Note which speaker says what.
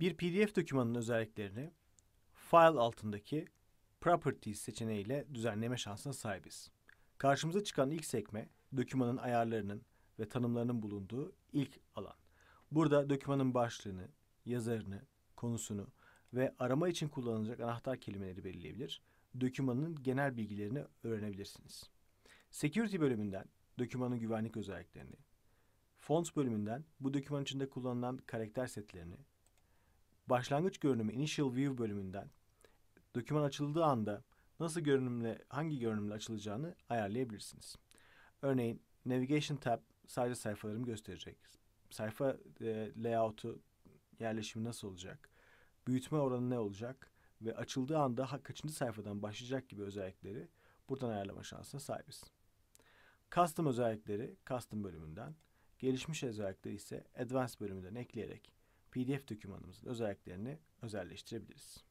Speaker 1: Bir PDF dokümanının özelliklerini File altındaki Properties seçeneğiyle düzenleme şansına sahibiz. Karşımıza çıkan ilk sekme, dokümanın ayarlarının ve tanımlarının bulunduğu ilk alan. Burada dokümanın başlığını, yazarını, konusunu ve arama için kullanılacak anahtar kelimeleri belirleyebilir. Dokümanın genel bilgilerini öğrenebilirsiniz. Security bölümünden dokümanın güvenlik özelliklerini, Fonts bölümünden bu doküman içinde kullanılan karakter setlerini, başlangıç görünümü Initial View bölümünden doküman açıldığı anda nasıl görünümle, hangi görünümle açılacağını ayarlayabilirsiniz. Örneğin Navigation tab sadece sayfalarımı gösterecek. Sayfa e, layout'u yerleşimi nasıl olacak? Büyütme oranı ne olacak? Ve açıldığı anda kaçıncı sayfadan başlayacak gibi özellikleri buradan ayarlama şansına sahibiz. Custom özellikleri Custom bölümünden, gelişmiş özellikleri ise Advanced bölümünden ekleyerek PDF dokümanımızın özelliklerini özelleştirebiliriz.